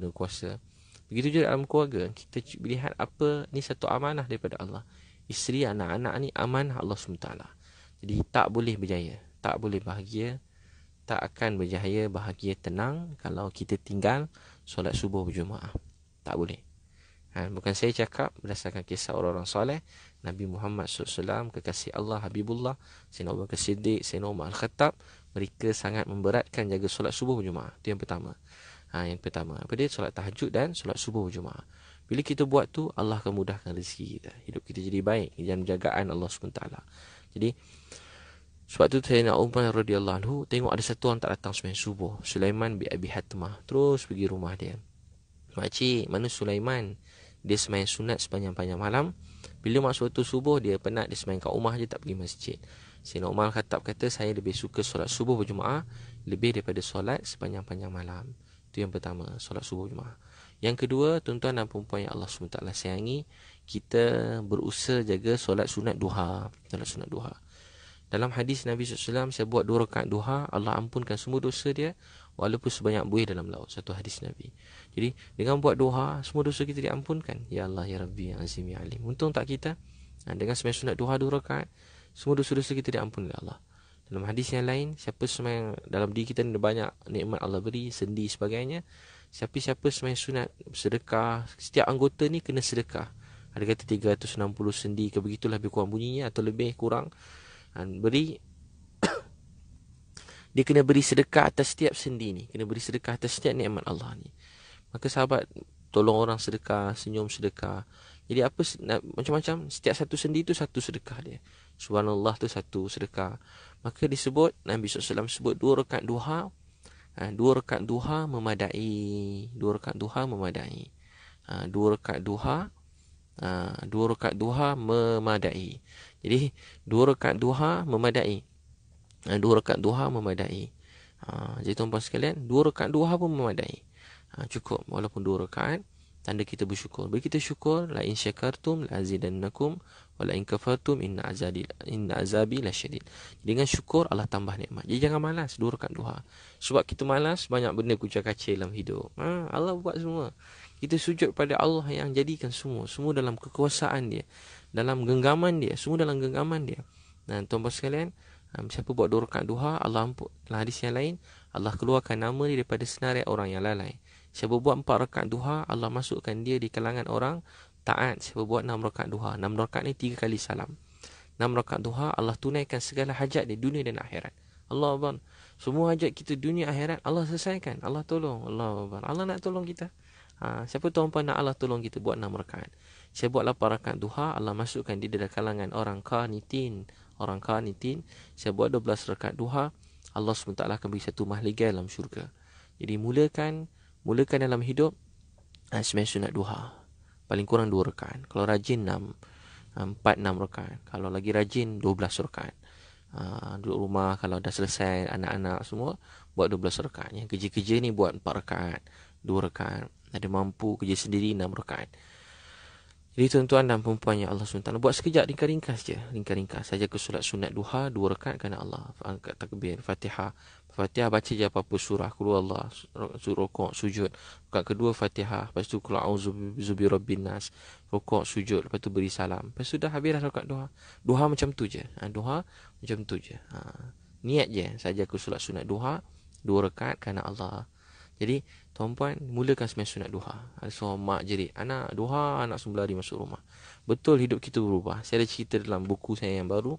benda kuasa Begitu juga dalam keluarga Kita lihat apa ni satu amanah daripada Allah Isteri, anak-anak ni amanah Allah SWT Jadi tak boleh berjaya Tak boleh bahagia Tak akan berjaya, bahagia, tenang Kalau kita tinggal solat subuh berjumaah Tak boleh ha, Bukan saya cakap berdasarkan kisah orang-orang soleh Nabi Muhammad SAW, kekasih Allah Habibullah Sayyidina Abu Bakar Siddiq, Sayyidina Umar Al-Khattab Mereka sangat memberatkan jaga solat subuh berjumaah Itu yang pertama ha, Yang pertama Apa dia? Solat tahajud dan solat subuh berjemaah Bila kita buat tu Allah akan mudahkan rezeki kita Hidup kita jadi baik Dan jagaan Allah SWT Jadi Sebab tu Sayyidina Umar radhiyallahu anhu Tengok ada satu orang tak datang sembahyang subuh Sulaiman bin Abi Hatmah Terus pergi rumah dia Makcik Mana Sulaiman Dia sembahyang sunat sepanjang-panjang malam Bila masuk waktu subuh Dia penat Dia sembahyang kat rumah je Tak pergi masjid Sayyidina Umar Khattab kata Saya lebih suka solat subuh berjumaah Lebih daripada solat sepanjang-panjang malam yang pertama solat subuh jemaah yang kedua tuan-tuan dan puan yang Allah SWT sayangi kita berusaha jaga solat sunat duha solat sunat duha dalam hadis Nabi SAW saya buat dua rakaat duha Allah ampunkan semua dosa dia walaupun sebanyak buih dalam laut satu hadis Nabi jadi dengan buat duha semua dosa kita diampunkan ya Allah ya Rabbi ya Azim ya Alim untung tak kita ha, dengan sembah sunat duha dua rakaat semua dosa-dosa kita diampunkan Allah. Dalam hadis yang lain, siapa semayang dalam diri kita ni ada banyak nikmat Allah beri, sendi sebagainya. Siapa-siapa semayang sunat sedekah, setiap anggota ni kena sedekah. Ada kata 360 sendi ke begitulah lebih kurang bunyinya atau lebih kurang. Dan ha, beri dia kena beri sedekah atas setiap sendi ni, kena beri sedekah atas setiap nikmat Allah ni. Maka sahabat tolong orang sedekah, senyum sedekah. Jadi apa macam-macam setiap satu sendi tu satu sedekah dia. Subhanallah tu satu sedekah. Maka disebut Nabi SAW sebut dua rakaat duha. Ha, dua rakaat duha memadai. Dua rakaat duha memadai. Ha, dua rakaat duha. Ha, dua rakaat duha memadai. Jadi dua rakaat duha memadai. Ha, dua rakaat duha memadai. Ha, jadi tuan-tuan sekalian, dua rakaat duha pun memadai. Ha, cukup walaupun dua rakaat tanda kita bersyukur. Bila kita syukur, la in syakartum la azidannakum wa la in kafartum inna azabi inna azabi la lasyadid. Dengan syukur Allah tambah nikmat. Jadi jangan malas dua rakaat duha. Sebab kita malas banyak benda kucak-kacil dalam hidup. Ha, Allah buat semua. Kita sujud pada Allah yang jadikan semua. Semua dalam kekuasaan dia. Dalam genggaman dia. Semua dalam genggaman dia. Dan tuan-tuan sekalian, um, siapa buat dua rakaat duha, Allah ampun. Dalam hadis yang lain, Allah keluarkan nama dia daripada senarai orang yang lalai. Siapa buat empat rakaat duha, Allah masukkan dia di kalangan orang taat. Siapa buat enam rakaat duha. Enam rakaat ni tiga kali salam. Enam rakaat duha, Allah tunaikan segala hajat di dunia dan akhirat. Allah Abang. Semua hajat kita dunia akhirat, Allah selesaikan. Allah tolong. Allah Abang. Allah nak tolong kita. Ha, siapa tuan-puan nak Allah tolong kita buat enam rakaat. Saya buat lapan rakaat duha, Allah masukkan dia dalam kalangan orang kanitin. Orang kanitin. Saya buat dua belas rakaat duha, Allah SWT akan beri satu mahligai dalam syurga. Jadi mulakan... Mulakan dalam hidup ah, Semain sunat duha Paling kurang dua rekan Kalau rajin enam ah, Empat enam rekan Kalau lagi rajin dua belas rekan ah, Duduk rumah kalau dah selesai Anak-anak semua Buat dua belas rekan Yang kerja-kerja ni buat empat rekan Dua rekan Ada mampu kerja sendiri enam rekan jadi tuan-tuan dan perempuan yang Allah SWT Buat sekejap ringkas-ringkas je Ringkas-ringkas saja ke solat sunat duha Dua rekat kena Allah Angkat takbir Fatihah Fatihah baca je apa-apa surah Kulu Allah su- Rokok, sujud Rokok kedua Fatihah Lepas tu Kulu Auzubi Rabbin Nas Rokok, sujud Lepas tu beri salam Lepas tu dah habis dah rokok duha Duha macam tu je ha, Duha macam tu je ha. Niat je saja ke solat sunat duha Dua rekat kena Allah jadi Tuan-puan, mulakan semayang sunat duha. Ada seorang mak jadi Anak duha, anak sembelah di masuk rumah. Betul hidup kita berubah. Saya ada cerita dalam buku saya yang baru.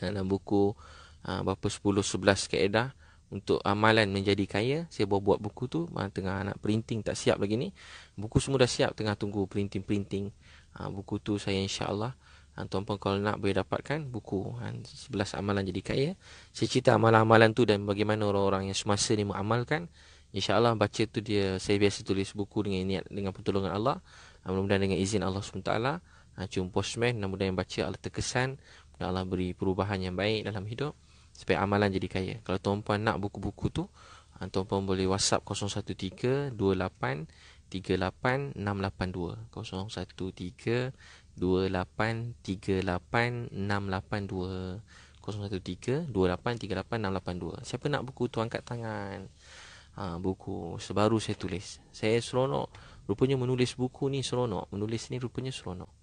Eh, dalam buku aa, Bapa 10-11 Kaedah. Untuk amalan menjadi kaya. Saya baru buat buku tu. Ah, tengah anak printing tak siap lagi ni. Buku semua dah siap. Tengah tunggu printing-printing. Ah, buku tu saya insyaAllah. Ah, Tuan-tuan kalau nak boleh dapatkan buku kan, 11 amalan jadi kaya. Saya cerita amalan-amalan tu dan bagaimana orang-orang yang semasa ni mengamalkan. InsyaAllah baca tu dia Saya biasa tulis buku dengan niat Dengan pertolongan Allah ah, Mudah-mudahan dengan izin Allah SWT Cuma posmen, Mudah-mudahan yang baca Allah terkesan Mudah Allah beri perubahan yang baik dalam hidup Supaya amalan jadi kaya Kalau tuan-puan nak buku-buku tu ah, Tuan-puan boleh whatsapp 013 28 38 682 013 28 38 682 013 28 38 682 Siapa nak buku tu angkat tangan ha, buku sebaru saya tulis. Saya seronok. Rupanya menulis buku ni seronok. Menulis ni rupanya seronok.